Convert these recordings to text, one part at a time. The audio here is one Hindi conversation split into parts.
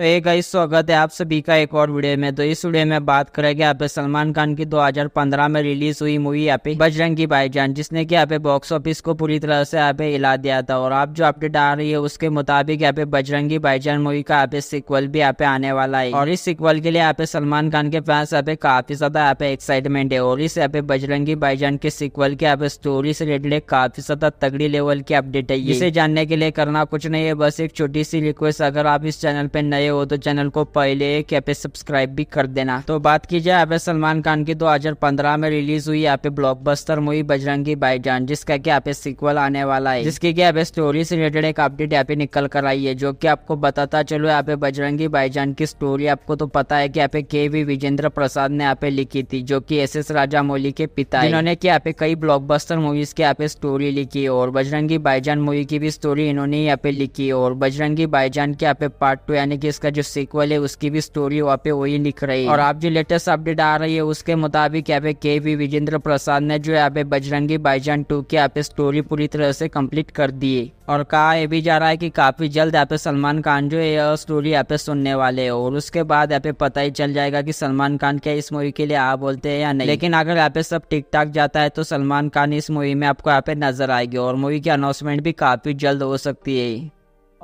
तो एक गाइस स्वागत है आप सभी का एक और वीडियो में तो इस वीडियो में बात करेंगे यहाँ पे सलमान खान की 2015 में रिलीज हुई मूवी यहाँ पे बजरंगी भाईजान जिसने कि यहाँ पे बॉक्स ऑफिस को पूरी तरह से यहाँ पे हिला दिया था और आप जो अपडेट आ रही है उसके मुताबिक यहाँ पे बजरंगी भाईजान मूवी का यहाँ पे सिक्वल भी यहाँ पे आने वाला है और इस सिक्वल के लिए यहाँ पे सलमान खान के पास यहाँ पे काफी ज्यादा यहाँ पे एक्साइटमेंट है और इस यहाँ पे बजरंगी भाईजान के सिक्वल के यहाँ पे स्टोरी से रिलेटेड काफी ज्यादा तगड़ी लेवल की अपडेट है इसे जानने के लिए करना कुछ नहीं है बस एक छोटी सी रिक्वेस्ट अगर आप इस चैनल पे नए हो तो चैनल को पहले यहाँ पे सब्सक्राइब भी कर देना तो बात की जाए यहाँ सलमान खान की 2015 में रिलीज हुई यहाँ पे ब्लॉकबस्टर मूवी बजरंगी भाईजान जिसका की यहाँ पे सिक्वल आने वाला है जिसकी की यहाँ पे स्टोरी से रिलेटेड एक अपडेट यहाँ पे निकल कर आई है जो की आपको बताता चलो यहाँ पे बजरंगी भाईजान की स्टोरी आपको तो पता है की यहाँ पे के वी विजेंद्र प्रसाद ने यहाँ पे लिखी थी जो की एस एस राजा मौली के पिता इन्होंने की यहाँ पे कई ब्लॉकबस्टर मूवीज की यहाँ पे स्टोरी लिखी और बजरंगी भाईजान मूवी की भी स्टोरी इन्होंने यहाँ पे लिखी और बजरंगी भाईजान के यहाँ पे पार्ट टू यानी कि इसका जो सीक्वल है उसकी भी स्टोरी वहाँ पे वही लिख रही है और आप जो लेटेस्ट अपडेट आ रही है उसके मुताबिक यहाँ पे के वी विजेंद्र प्रसाद ने जो यहाँ पे बजरंगी बाईजान टू की यहाँ पे स्टोरी पूरी तरह से कम्प्लीट कर दी है और कहा यह भी जा रहा है कि काफी जल्द यहाँ पे सलमान खान जो है स्टोरी यहाँ पे सुनने वाले है और उसके बाद यहाँ पे पता ही चल जाएगा कि सलमान खान क्या इस मूवी के लिए आ बोलते हैं या नहीं लेकिन अगर यहाँ पे सब ठीक ठाक जाता है तो सलमान खान इस मूवी में आपको यहाँ पे नजर आएगी और मूवी की अनाउंसमेंट भी काफी जल्द हो सकती है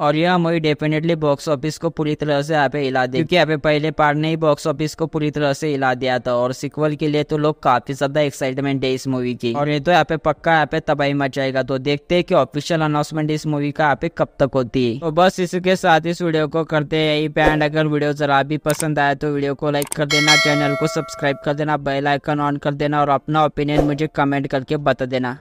और यह मूवी डेफिनेटली बॉक्स ऑफिस को पूरी तरह से यहाँ पे हिला दी क्योंकि यहाँ पे पहले पार्ट ने ही बॉक्स ऑफिस को पूरी तरह से हिला दिया था और सिक्वल के लिए तो लोग काफी ज्यादा एक्साइटमेंट है इस मूवी की और ये तो यहाँ पे पक्का यहाँ पे तबाही मचाएगा तो देखते हैं कि ऑफिशियल अनाउंसमेंट इस मूवी का यहाँ पे कब तक होती है तो बस इसके साथ इस वीडियो को करते है यही पैंड अगर वीडियो जरा भी पसंद आया तो वीडियो को लाइक कर देना चैनल को सब्सक्राइब कर देना बेल आइकन ऑन कर देना और अपना ओपिनियन मुझे कमेंट करके बता देना